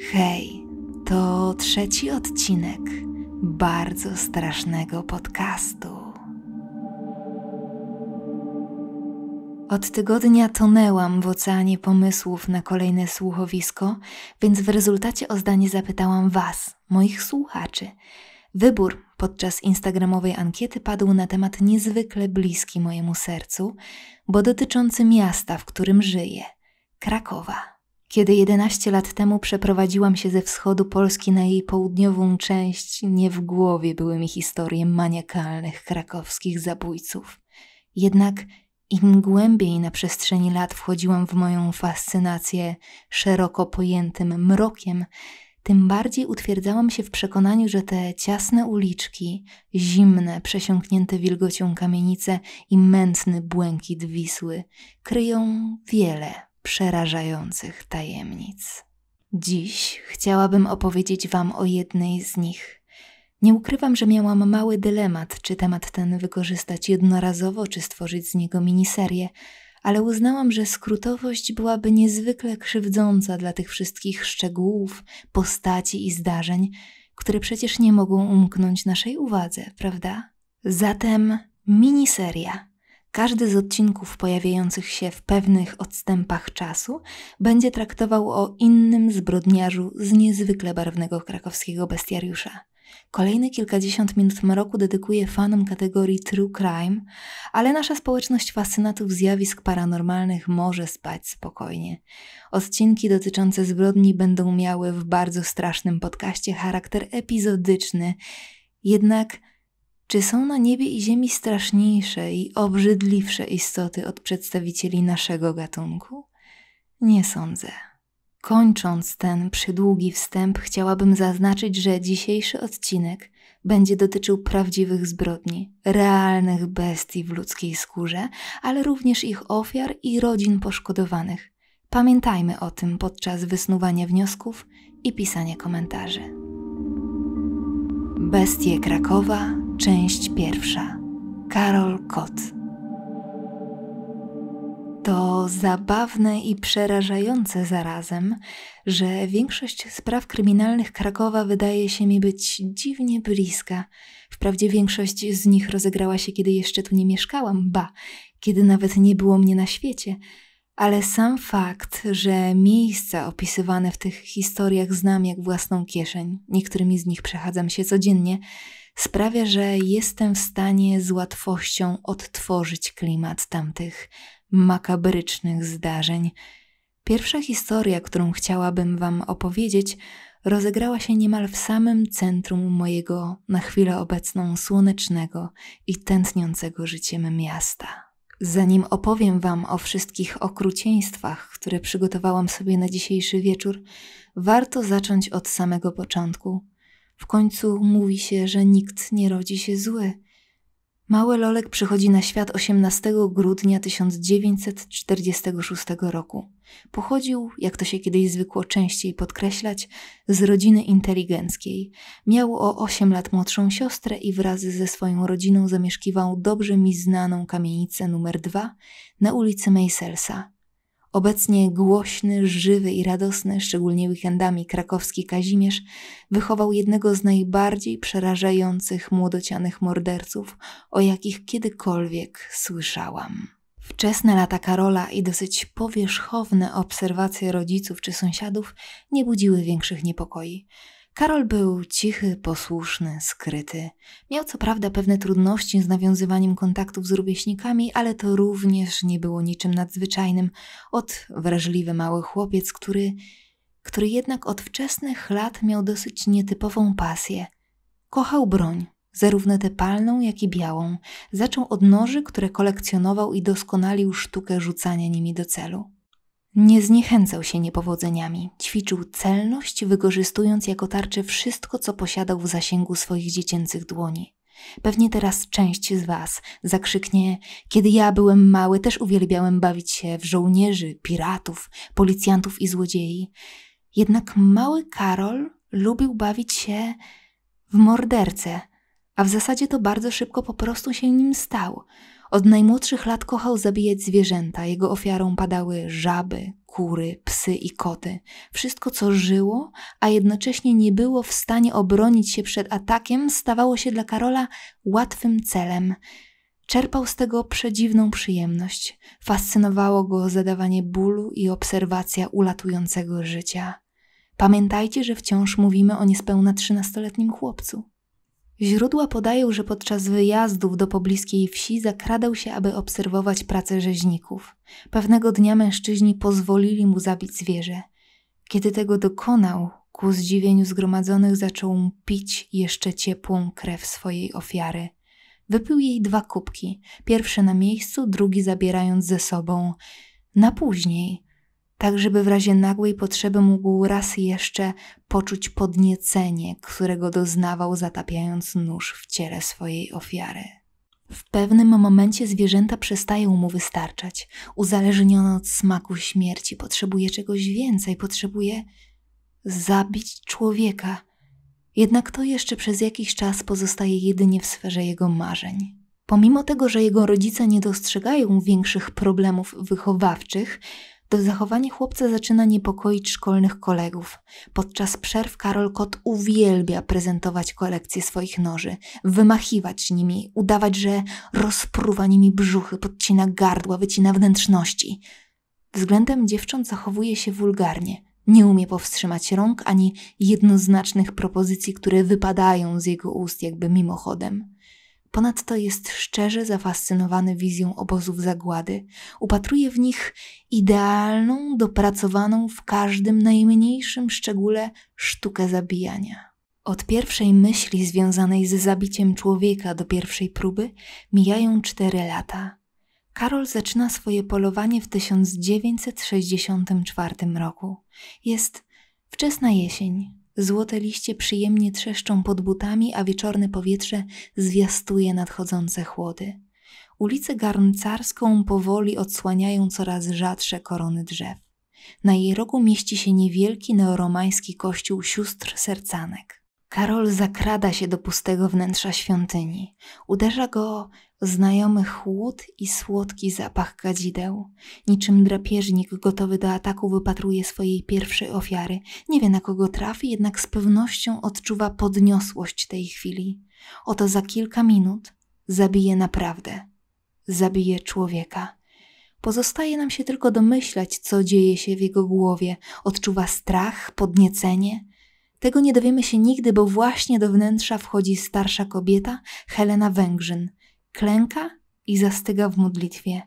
Hej, to trzeci odcinek bardzo strasznego podcastu. Od tygodnia tonęłam w oceanie pomysłów na kolejne słuchowisko, więc w rezultacie o zdanie zapytałam Was, moich słuchaczy. Wybór podczas instagramowej ankiety padł na temat niezwykle bliski mojemu sercu, bo dotyczący miasta, w którym żyję Krakowa. Kiedy 11 lat temu przeprowadziłam się ze wschodu Polski na jej południową część, nie w głowie były mi historie maniakalnych krakowskich zabójców. Jednak im głębiej na przestrzeni lat wchodziłam w moją fascynację szeroko pojętym mrokiem, tym bardziej utwierdzałam się w przekonaniu, że te ciasne uliczki, zimne, przesiąknięte wilgocią kamienice i mętny błękit Wisły kryją wiele przerażających tajemnic. Dziś chciałabym opowiedzieć Wam o jednej z nich. Nie ukrywam, że miałam mały dylemat, czy temat ten wykorzystać jednorazowo, czy stworzyć z niego miniserię, ale uznałam, że skrótowość byłaby niezwykle krzywdząca dla tych wszystkich szczegółów, postaci i zdarzeń, które przecież nie mogą umknąć naszej uwadze, prawda? Zatem miniseria każdy z odcinków pojawiających się w pewnych odstępach czasu będzie traktował o innym zbrodniarzu z niezwykle barwnego krakowskiego bestiariusza. Kolejne kilkadziesiąt minut mroku dedykuję fanom kategorii True Crime, ale nasza społeczność fascynatów zjawisk paranormalnych może spać spokojnie. Odcinki dotyczące zbrodni będą miały w bardzo strasznym podcaście charakter epizodyczny, jednak czy są na niebie i ziemi straszniejsze i obrzydliwsze istoty od przedstawicieli naszego gatunku? Nie sądzę. Kończąc ten przydługi wstęp, chciałabym zaznaczyć, że dzisiejszy odcinek będzie dotyczył prawdziwych zbrodni, realnych bestii w ludzkiej skórze, ale również ich ofiar i rodzin poszkodowanych. Pamiętajmy o tym podczas wysnuwania wniosków i pisania komentarzy. Bestie Krakowa Część pierwsza. Karol Kot. To zabawne i przerażające zarazem, że większość spraw kryminalnych Krakowa wydaje się mi być dziwnie bliska. Wprawdzie większość z nich rozegrała się, kiedy jeszcze tu nie mieszkałam, ba, kiedy nawet nie było mnie na świecie. Ale sam fakt, że miejsca opisywane w tych historiach znam jak własną kieszeń, niektórymi z nich przechadzam się codziennie, sprawia, że jestem w stanie z łatwością odtworzyć klimat tamtych makabrycznych zdarzeń. Pierwsza historia, którą chciałabym Wam opowiedzieć, rozegrała się niemal w samym centrum mojego na chwilę obecną słonecznego i tętniącego życiem miasta. Zanim opowiem Wam o wszystkich okrucieństwach, które przygotowałam sobie na dzisiejszy wieczór, warto zacząć od samego początku, w końcu mówi się, że nikt nie rodzi się zły. Mały Lolek przychodzi na świat 18 grudnia 1946 roku. Pochodził, jak to się kiedyś zwykło częściej podkreślać, z rodziny inteligenckiej. Miał o 8 lat młodszą siostrę i wraz ze swoją rodziną zamieszkiwał dobrze mi znaną kamienicę numer 2 na ulicy Meiselsa. Obecnie głośny, żywy i radosny, szczególnie weekendami, krakowski Kazimierz wychował jednego z najbardziej przerażających młodocianych morderców, o jakich kiedykolwiek słyszałam. Wczesne lata Karola i dosyć powierzchowne obserwacje rodziców czy sąsiadów nie budziły większych niepokoi. Karol był cichy, posłuszny, skryty. Miał co prawda pewne trudności z nawiązywaniem kontaktów z rówieśnikami, ale to również nie było niczym nadzwyczajnym. Od wrażliwy mały chłopiec, który, który jednak od wczesnych lat miał dosyć nietypową pasję. Kochał broń, zarówno tę palną, jak i białą. Zaczął od noży, które kolekcjonował i doskonalił sztukę rzucania nimi do celu. Nie zniechęcał się niepowodzeniami, ćwiczył celność, wykorzystując jako tarczę wszystko, co posiadał w zasięgu swoich dziecięcych dłoni. Pewnie teraz część z Was zakrzyknie: Kiedy ja byłem mały, też uwielbiałem bawić się w żołnierzy, piratów, policjantów i złodziei. Jednak mały Karol lubił bawić się w morderce, a w zasadzie to bardzo szybko po prostu się nim stał. Od najmłodszych lat kochał zabijać zwierzęta, jego ofiarą padały żaby, kury, psy i koty. Wszystko, co żyło, a jednocześnie nie było w stanie obronić się przed atakiem, stawało się dla Karola łatwym celem. Czerpał z tego przedziwną przyjemność. Fascynowało go zadawanie bólu i obserwacja ulatującego życia. Pamiętajcie, że wciąż mówimy o niespełna trzynastoletnim chłopcu. Źródła podają, że podczas wyjazdów do pobliskiej wsi zakradał się, aby obserwować pracę rzeźników. Pewnego dnia mężczyźni pozwolili mu zabić zwierzę. Kiedy tego dokonał, ku zdziwieniu zgromadzonych zaczął pić jeszcze ciepłą krew swojej ofiary. Wypił jej dwa kubki, pierwszy na miejscu, drugi zabierając ze sobą. Na później, tak żeby w razie nagłej potrzeby mógł raz jeszcze poczuć podniecenie, którego doznawał zatapiając nóż w ciele swojej ofiary. W pewnym momencie zwierzęta przestają mu wystarczać. Uzależnione od smaku śmierci, potrzebuje czegoś więcej, potrzebuje zabić człowieka. Jednak to jeszcze przez jakiś czas pozostaje jedynie w sferze jego marzeń. Pomimo tego, że jego rodzice nie dostrzegają większych problemów wychowawczych, to zachowanie chłopca zaczyna niepokoić szkolnych kolegów. Podczas przerw Karol Kot uwielbia prezentować kolekcję swoich noży, wymachiwać nimi, udawać, że rozpruwa nimi brzuchy, podcina gardła, wycina wnętrzności. Względem dziewcząt zachowuje się wulgarnie. Nie umie powstrzymać rąk ani jednoznacznych propozycji, które wypadają z jego ust jakby mimochodem. Ponadto jest szczerze zafascynowany wizją obozów zagłady. Upatruje w nich idealną, dopracowaną w każdym najmniejszym szczególe sztukę zabijania. Od pierwszej myśli związanej z zabiciem człowieka do pierwszej próby mijają cztery lata. Karol zaczyna swoje polowanie w 1964 roku. Jest wczesna jesień. Złote liście przyjemnie trzeszczą pod butami, a wieczorne powietrze zwiastuje nadchodzące chłody. Ulicę garncarską powoli odsłaniają coraz rzadsze korony drzew. Na jej rogu mieści się niewielki neoromański kościół sióstr sercanek. Karol zakrada się do pustego wnętrza świątyni. Uderza go znajomy chłód i słodki zapach kadzideł. Niczym drapieżnik gotowy do ataku wypatruje swojej pierwszej ofiary. Nie wie na kogo trafi, jednak z pewnością odczuwa podniosłość tej chwili. Oto za kilka minut zabije naprawdę. Zabije człowieka. Pozostaje nam się tylko domyślać, co dzieje się w jego głowie. Odczuwa strach, podniecenie, tego nie dowiemy się nigdy, bo właśnie do wnętrza wchodzi starsza kobieta, Helena Węgrzyn. Klęka i zastyga w modlitwie.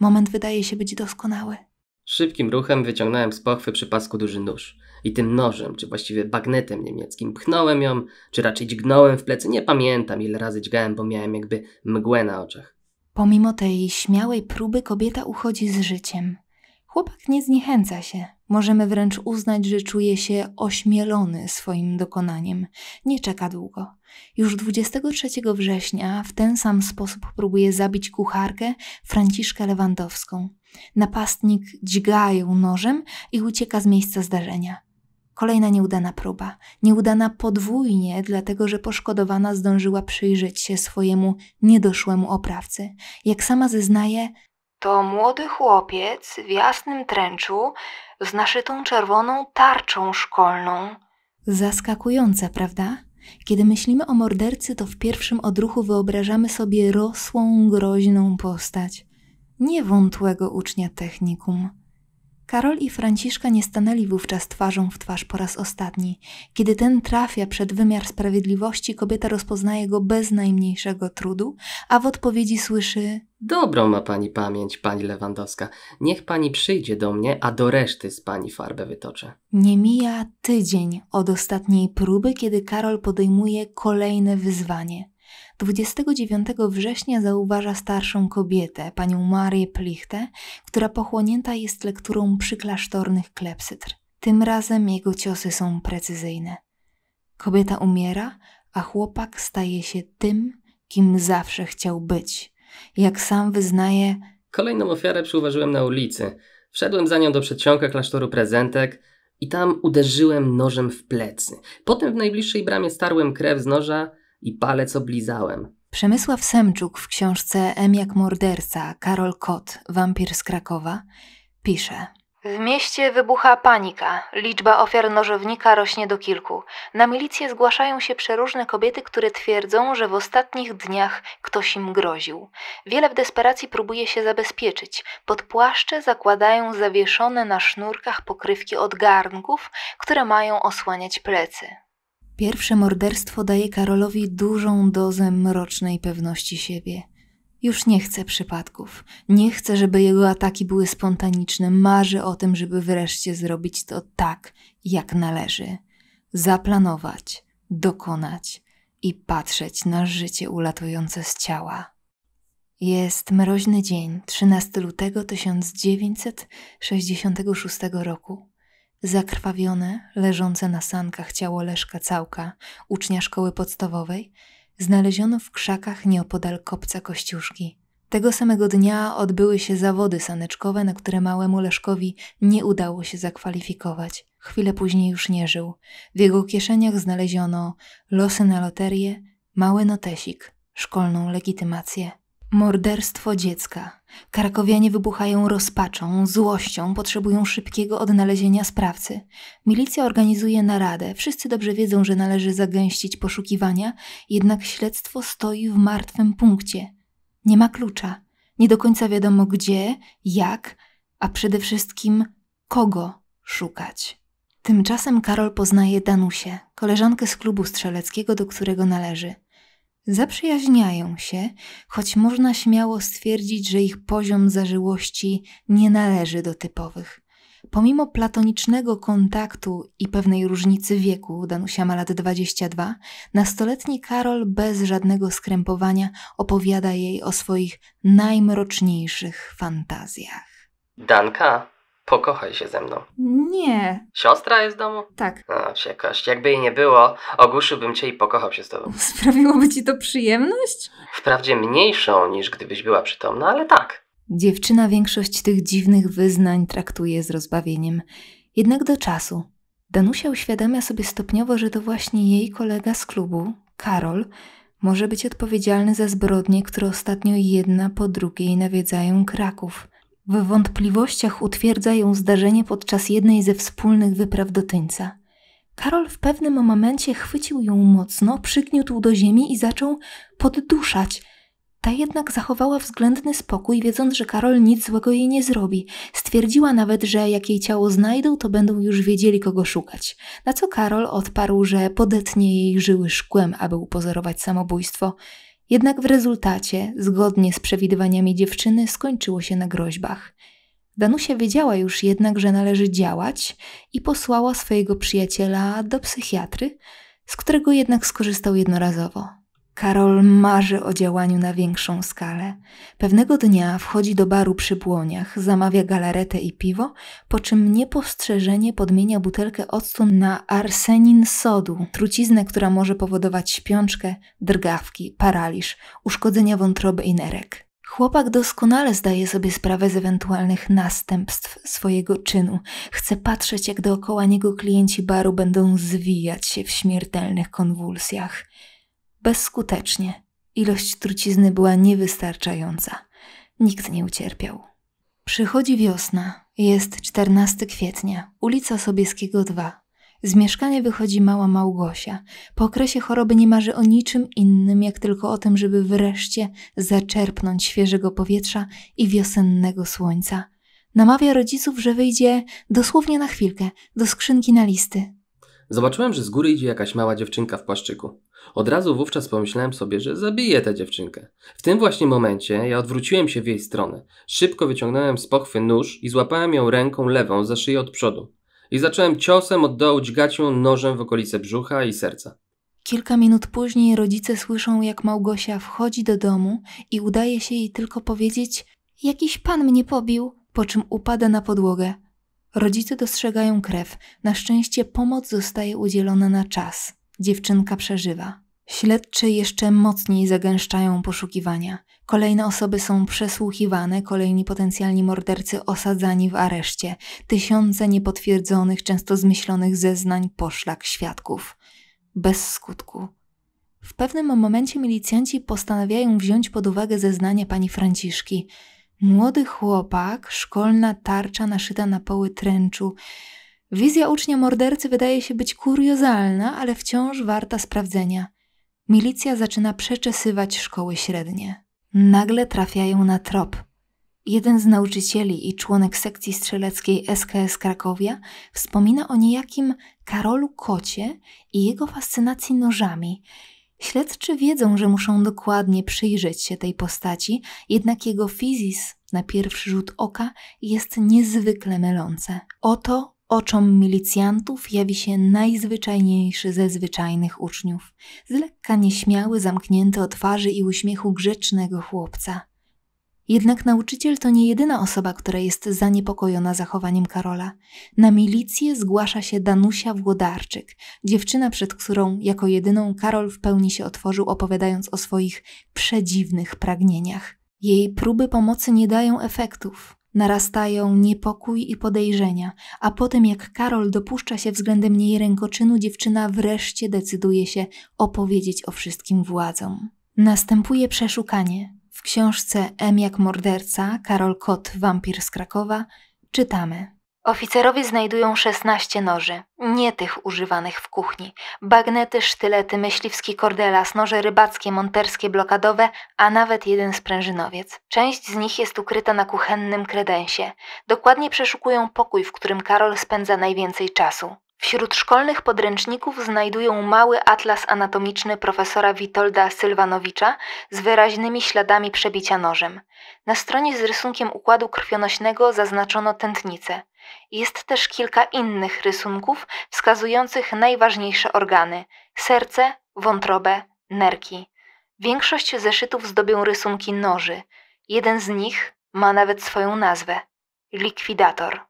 Moment wydaje się być doskonały. Szybkim ruchem wyciągnąłem z pochwy przy pasku duży nóż. I tym nożem, czy właściwie bagnetem niemieckim, pchnąłem ją, czy raczej dźgnąłem w plecy. Nie pamiętam, ile razy dźgałem, bo miałem jakby mgłę na oczach. Pomimo tej śmiałej próby kobieta uchodzi z życiem. Chłopak nie zniechęca się. Możemy wręcz uznać, że czuje się ośmielony swoim dokonaniem. Nie czeka długo. Już 23 września w ten sam sposób próbuje zabić kucharkę Franciszkę Lewandowską. Napastnik dźga ją nożem i ucieka z miejsca zdarzenia. Kolejna nieudana próba. Nieudana podwójnie, dlatego że poszkodowana zdążyła przyjrzeć się swojemu niedoszłemu oprawcy. Jak sama zeznaje, to młody chłopiec w jasnym tręczu z naszytą czerwoną tarczą szkolną. Zaskakujące, prawda? Kiedy myślimy o mordercy, to w pierwszym odruchu wyobrażamy sobie rosłą, groźną postać, nie wątłego ucznia technikum. Karol i Franciszka nie stanęli wówczas twarzą w twarz po raz ostatni. Kiedy ten trafia przed wymiar sprawiedliwości, kobieta rozpoznaje go bez najmniejszego trudu, a w odpowiedzi słyszy: Dobrą ma pani pamięć, pani Lewandowska. Niech pani przyjdzie do mnie, a do reszty z pani farbę wytoczę. Nie mija tydzień od ostatniej próby, kiedy Karol podejmuje kolejne wyzwanie. 29 września zauważa starszą kobietę, panią Marię Plichtę, która pochłonięta jest lekturą przyklasztornych klepsytr. Tym razem jego ciosy są precyzyjne. Kobieta umiera, a chłopak staje się tym, kim zawsze chciał być. Jak sam wyznaje. Kolejną ofiarę przyuważyłem na ulicy. Wszedłem za nią do przedsionka klasztoru prezentek i tam uderzyłem nożem w plecy. Potem w najbliższej bramie starłem krew z noża i palec oblizałem. Przemysław Semczuk w książce M jak morderca Karol Kot, wampir z Krakowa, pisze. W mieście wybucha panika. Liczba ofiar nożownika rośnie do kilku. Na milicję zgłaszają się przeróżne kobiety, które twierdzą, że w ostatnich dniach ktoś im groził. Wiele w desperacji próbuje się zabezpieczyć. Pod płaszcze zakładają zawieszone na sznurkach pokrywki od garnków, które mają osłaniać plecy. Pierwsze morderstwo daje Karolowi dużą dozę mrocznej pewności siebie. Już nie chce przypadków. Nie chce, żeby jego ataki były spontaniczne. Marzy o tym, żeby wreszcie zrobić to tak, jak należy. Zaplanować, dokonać i patrzeć na życie ulatujące z ciała. Jest mroźny dzień 13 lutego 1966 roku. Zakrwawione, leżące na sankach ciało Leszka Całka, ucznia szkoły podstawowej, znaleziono w krzakach nieopodal kopca Kościuszki. Tego samego dnia odbyły się zawody saneczkowe, na które małemu Leszkowi nie udało się zakwalifikować. Chwilę później już nie żył. W jego kieszeniach znaleziono losy na loterię, mały notesik, szkolną legitymację. Morderstwo dziecka. Krakowianie wybuchają rozpaczą, złością, potrzebują szybkiego odnalezienia sprawcy. Milicja organizuje naradę, wszyscy dobrze wiedzą, że należy zagęścić poszukiwania, jednak śledztwo stoi w martwym punkcie. Nie ma klucza. Nie do końca wiadomo gdzie, jak, a przede wszystkim kogo szukać. Tymczasem Karol poznaje Danusię, koleżankę z klubu strzeleckiego, do którego należy – Zaprzyjaźniają się, choć można śmiało stwierdzić, że ich poziom zażyłości nie należy do typowych. Pomimo platonicznego kontaktu i pewnej różnicy wieku, Danusia ma lat 22, nastoletni Karol bez żadnego skrępowania opowiada jej o swoich najmroczniejszych fantazjach. Danka, Pokochaj się ze mną. Nie. Siostra jest w domu? Tak. A, wsiekasz. Jakby jej nie było, ogłuszyłbym cię i pokochał się z tobą. Sprawiłoby ci to przyjemność? Wprawdzie mniejszą niż gdybyś była przytomna, ale tak. Dziewczyna większość tych dziwnych wyznań traktuje z rozbawieniem. Jednak do czasu. Danusia uświadamia sobie stopniowo, że to właśnie jej kolega z klubu, Karol, może być odpowiedzialny za zbrodnie, które ostatnio jedna po drugiej nawiedzają Kraków. W wątpliwościach utwierdza ją zdarzenie podczas jednej ze wspólnych wypraw do Tyńca. Karol w pewnym momencie chwycił ją mocno, przygniótł do ziemi i zaczął podduszać. Ta jednak zachowała względny spokój, wiedząc, że Karol nic złego jej nie zrobi. Stwierdziła nawet, że jak jej ciało znajdą, to będą już wiedzieli, kogo szukać. Na co Karol odparł, że podetnie jej żyły szkłem, aby upozorować samobójstwo. Jednak w rezultacie, zgodnie z przewidywaniami dziewczyny, skończyło się na groźbach. Danusia wiedziała już jednak, że należy działać i posłała swojego przyjaciela do psychiatry, z którego jednak skorzystał jednorazowo. Karol marzy o działaniu na większą skalę. Pewnego dnia wchodzi do baru przy błoniach, zamawia galaretę i piwo, po czym niepostrzeżenie podmienia butelkę octu na arsenin sodu, truciznę, która może powodować śpiączkę, drgawki, paraliż, uszkodzenia wątroby i nerek. Chłopak doskonale zdaje sobie sprawę z ewentualnych następstw swojego czynu. Chce patrzeć, jak dookoła niego klienci baru będą zwijać się w śmiertelnych konwulsjach bezskutecznie. Ilość trucizny była niewystarczająca. Nikt nie ucierpiał. Przychodzi wiosna. Jest 14 kwietnia, ulica Sobieskiego 2. Z mieszkania wychodzi mała Małgosia. Po okresie choroby nie marzy o niczym innym, jak tylko o tym, żeby wreszcie zaczerpnąć świeżego powietrza i wiosennego słońca. Namawia rodziców, że wyjdzie dosłownie na chwilkę do skrzynki na listy. Zobaczyłem, że z góry idzie jakaś mała dziewczynka w płaszczyku. Od razu wówczas pomyślałem sobie, że zabiję tę dziewczynkę. W tym właśnie momencie ja odwróciłem się w jej stronę. Szybko wyciągnąłem z pochwy nóż i złapałem ją ręką lewą za szyję od przodu. I zacząłem ciosem od dołu dźgać ją nożem w okolice brzucha i serca. Kilka minut później rodzice słyszą, jak Małgosia wchodzi do domu i udaje się jej tylko powiedzieć: Jakiś pan mnie pobił, po czym upada na podłogę. Rodzice dostrzegają krew. Na szczęście pomoc zostaje udzielona na czas. Dziewczynka przeżywa. Śledczy jeszcze mocniej zagęszczają poszukiwania. Kolejne osoby są przesłuchiwane, kolejni potencjalni mordercy osadzani w areszcie, tysiące niepotwierdzonych, często zmyślonych zeznań poszlak świadków. Bez skutku. W pewnym momencie milicjanci postanawiają wziąć pod uwagę zeznanie pani Franciszki. Młody chłopak, szkolna tarcza naszyta na poły tręczu, Wizja ucznia mordercy wydaje się być kuriozalna, ale wciąż warta sprawdzenia. Milicja zaczyna przeczesywać szkoły średnie. Nagle trafiają na trop. Jeden z nauczycieli i członek sekcji strzeleckiej SKS Krakowia wspomina o niejakim Karolu Kocie i jego fascynacji nożami. Śledczy wiedzą, że muszą dokładnie przyjrzeć się tej postaci, jednak jego fizis na pierwszy rzut oka jest niezwykle mylące. Oto Oczom milicjantów jawi się najzwyczajniejszy ze zwyczajnych uczniów, z lekka nieśmiały, zamknięty o twarzy i uśmiechu grzecznego chłopca. Jednak nauczyciel to nie jedyna osoba, która jest zaniepokojona zachowaniem Karola. Na milicję zgłasza się Danusia Włodarczyk, dziewczyna, przed którą jako jedyną Karol w pełni się otworzył, opowiadając o swoich przedziwnych pragnieniach. Jej próby pomocy nie dają efektów. Narastają niepokój i podejrzenia, a potem jak Karol dopuszcza się względem niej rękoczynu, dziewczyna wreszcie decyduje się opowiedzieć o wszystkim władzom. Następuje przeszukanie. W książce M jak morderca, Karol Kot, wampir z Krakowa, czytamy. Oficerowie znajdują 16 noży, nie tych używanych w kuchni. Bagnety, sztylety, myśliwski kordelas, noże rybackie, monterskie, blokadowe, a nawet jeden sprężynowiec. Część z nich jest ukryta na kuchennym kredensie. Dokładnie przeszukują pokój, w którym Karol spędza najwięcej czasu. Wśród szkolnych podręczników znajdują mały atlas anatomiczny profesora Witolda Sylwanowicza z wyraźnymi śladami przebicia nożem. Na stronie z rysunkiem układu krwionośnego zaznaczono tętnicę. Jest też kilka innych rysunków wskazujących najważniejsze organy serce, wątrobę, nerki. Większość zeszytów zdobią rysunki noży. Jeden z nich ma nawet swoją nazwę likwidator.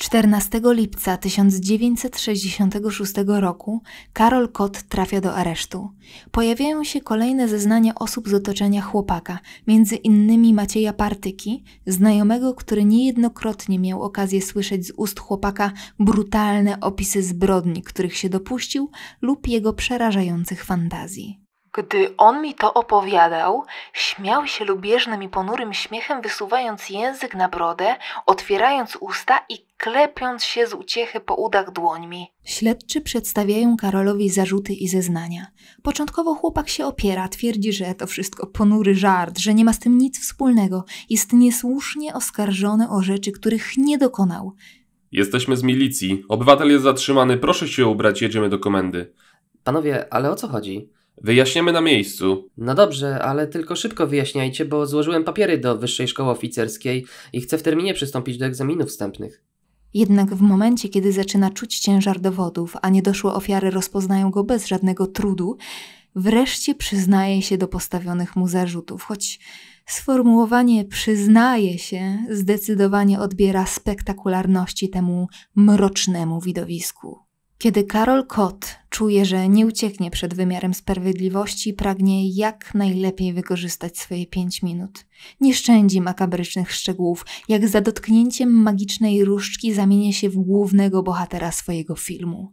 14 lipca 1966 roku Karol Kot trafia do aresztu. Pojawiają się kolejne zeznania osób z otoczenia chłopaka, między innymi Macieja Partyki, znajomego, który niejednokrotnie miał okazję słyszeć z ust chłopaka brutalne opisy zbrodni, których się dopuścił lub jego przerażających fantazji. Gdy on mi to opowiadał, śmiał się lubieżnym i ponurym śmiechem, wysuwając język na brodę, otwierając usta i klepiąc się z uciechy po udach dłońmi. Śledczy przedstawiają Karolowi zarzuty i zeznania. Początkowo chłopak się opiera, twierdzi, że to wszystko ponury żart, że nie ma z tym nic wspólnego, jest niesłusznie oskarżony o rzeczy, których nie dokonał. Jesteśmy z milicji. Obywatel jest zatrzymany. Proszę się ubrać, jedziemy do komendy. Panowie, ale o co chodzi? Wyjaśniamy na miejscu. No dobrze, ale tylko szybko wyjaśniajcie, bo złożyłem papiery do Wyższej Szkoły Oficerskiej i chcę w terminie przystąpić do egzaminów wstępnych. Jednak w momencie, kiedy zaczyna czuć ciężar dowodów, a niedoszłe ofiary rozpoznają go bez żadnego trudu, wreszcie przyznaje się do postawionych mu zarzutów, choć sformułowanie przyznaje się zdecydowanie odbiera spektakularności temu mrocznemu widowisku. Kiedy Karol Kot czuje, że nie ucieknie przed wymiarem sprawiedliwości, pragnie jak najlepiej wykorzystać swoje pięć minut. Nie szczędzi makabrycznych szczegółów, jak za dotknięciem magicznej różdżki zamienia się w głównego bohatera swojego filmu.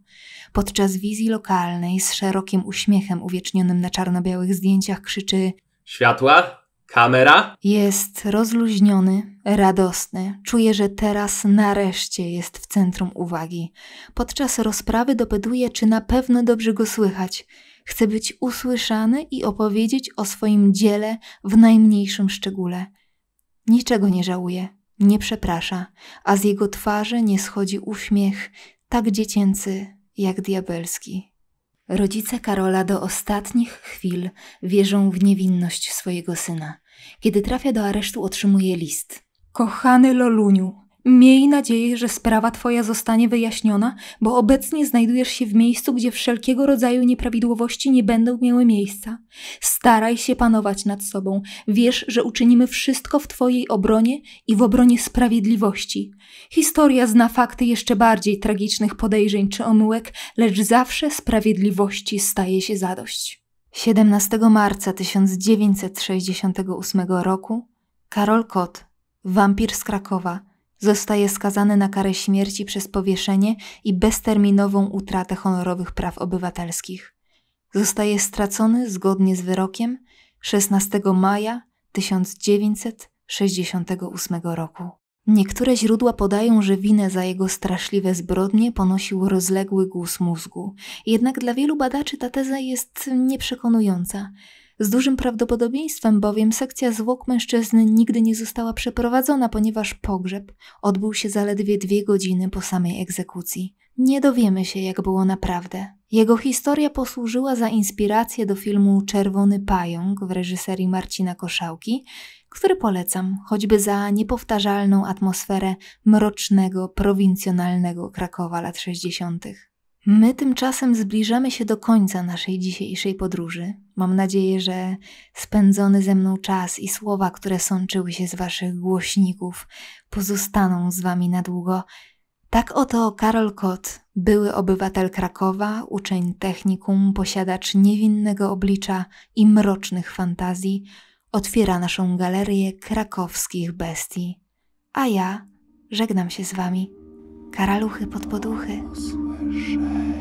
Podczas wizji lokalnej z szerokim uśmiechem uwiecznionym na czarno-białych zdjęciach krzyczy Światła? Kamera? Jest rozluźniony, radosny. Czuje, że teraz nareszcie jest w centrum uwagi. Podczas rozprawy dopytuje, czy na pewno dobrze go słychać. Chce być usłyszany i opowiedzieć o swoim dziele w najmniejszym szczególe. Niczego nie żałuje, nie przeprasza, a z jego twarzy nie schodzi uśmiech tak dziecięcy jak diabelski. Rodzice Karola do ostatnich chwil wierzą w niewinność swojego syna. Kiedy trafia do aresztu, otrzymuje list. Kochany Loluniu, Miej nadzieję, że sprawa Twoja zostanie wyjaśniona, bo obecnie znajdujesz się w miejscu, gdzie wszelkiego rodzaju nieprawidłowości nie będą miały miejsca. Staraj się panować nad sobą. Wiesz, że uczynimy wszystko w Twojej obronie i w obronie sprawiedliwości. Historia zna fakty jeszcze bardziej tragicznych podejrzeń czy omyłek, lecz zawsze sprawiedliwości staje się zadość. 17 marca 1968 roku Karol Kot, wampir z Krakowa, zostaje skazany na karę śmierci przez powieszenie i bezterminową utratę honorowych praw obywatelskich. Zostaje stracony zgodnie z wyrokiem 16 maja 1968 roku. Niektóre źródła podają, że winę za jego straszliwe zbrodnie ponosił rozległy głos mózgu. Jednak dla wielu badaczy ta teza jest nieprzekonująca. Z dużym prawdopodobieństwem bowiem sekcja zwłok mężczyzny nigdy nie została przeprowadzona, ponieważ pogrzeb odbył się zaledwie dwie godziny po samej egzekucji. Nie dowiemy się, jak było naprawdę. Jego historia posłużyła za inspirację do filmu Czerwony Pająk w reżyserii Marcina Koszałki, który polecam choćby za niepowtarzalną atmosferę mrocznego, prowincjonalnego Krakowa lat 60. My tymczasem zbliżamy się do końca naszej dzisiejszej podróży. Mam nadzieję, że spędzony ze mną czas i słowa, które sączyły się z Waszych głośników, pozostaną z Wami na długo. Tak oto Karol Kot, były obywatel Krakowa, uczeń technikum, posiadacz niewinnego oblicza i mrocznych fantazji, otwiera naszą galerię krakowskich bestii. A ja żegnam się z Wami. Karaluchy pod poduchy. Shame.